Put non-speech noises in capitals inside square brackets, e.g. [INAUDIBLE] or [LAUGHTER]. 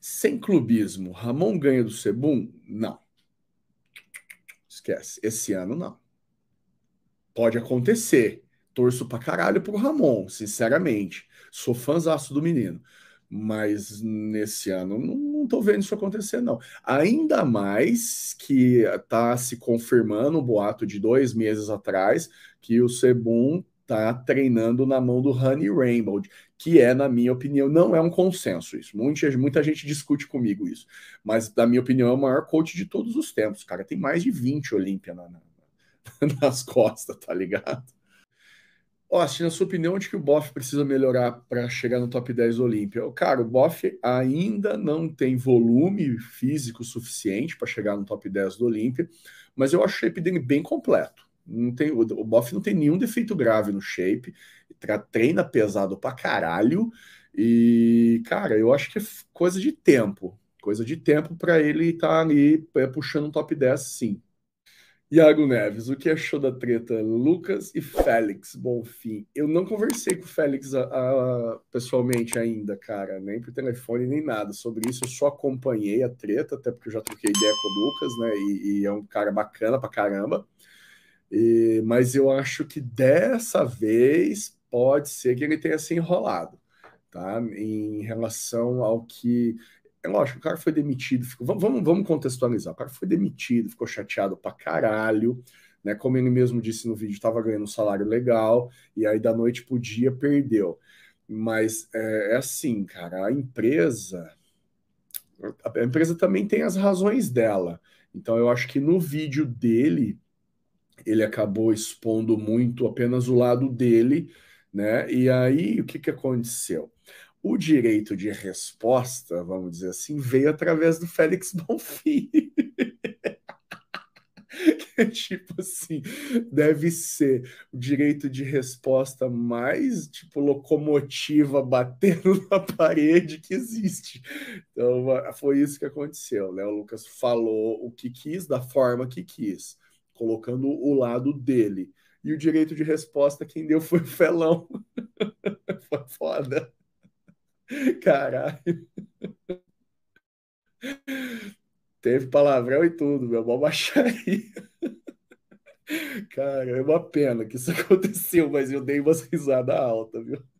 Sem clubismo, Ramon ganha do Sebum? Não. Esquece. Esse ano, não. Pode acontecer. Torço pra caralho pro Ramon, sinceramente. Sou fãzaço do menino. Mas nesse ano não, não tô vendo isso acontecer, não. Ainda mais que tá se confirmando o boato de dois meses atrás que o Sebum está treinando na mão do Honey Rainbow, que é, na minha opinião, não é um consenso isso. Muita, muita gente discute comigo isso, mas, na minha opinião, é o maior coach de todos os tempos, cara. Tem mais de 20 Olímpia na, na, [LAUGHS] nas costas, tá ligado? Austin, na sua opinião, onde que o Boff precisa melhorar para chegar no top 10 Olímpia? Cara, o Boff ainda não tem volume físico suficiente para chegar no top 10 do Olímpia, mas eu achei o shape dele bem completo não tem, o Boff não tem nenhum defeito grave no shape, treina pesado pra caralho. E, cara, eu acho que é coisa de tempo. Coisa de tempo para ele estar tá ali é, puxando um top 10, sim. Iago Neves, o que achou da treta Lucas e Félix Bonfim? Eu não conversei com o Félix a, a, pessoalmente ainda, cara, nem por telefone, nem nada sobre isso. Eu só acompanhei a treta, até porque eu já troquei ideia com o Lucas, né? E, e é um cara bacana pra caramba. E, mas eu acho que dessa vez pode ser que ele tenha se enrolado, tá? Em relação ao que. É lógico, o cara foi demitido, ficou, vamos, vamos contextualizar. O cara foi demitido, ficou chateado pra caralho, né? Como ele mesmo disse no vídeo, estava ganhando um salário legal, e aí da noite pro dia perdeu. Mas é, é assim, cara, a empresa. A empresa também tem as razões dela. Então eu acho que no vídeo dele ele acabou expondo muito apenas o lado dele, né? E aí o que, que aconteceu? O direito de resposta, vamos dizer assim, veio através do Félix [LAUGHS] Bonfim. [LAUGHS] tipo assim, deve ser o direito de resposta mais, tipo, locomotiva batendo [LAUGHS] na parede que existe. Então, foi isso que aconteceu, né? O Lucas falou o que quis, da forma que quis colocando o lado dele. E o direito de resposta quem deu foi o Felão. [LAUGHS] foi foda. Caralho. Teve palavrão e tudo, meu. Mó Cara, é uma pena que isso [LAUGHS] aconteceu, mas eu dei uma risada alta, viu?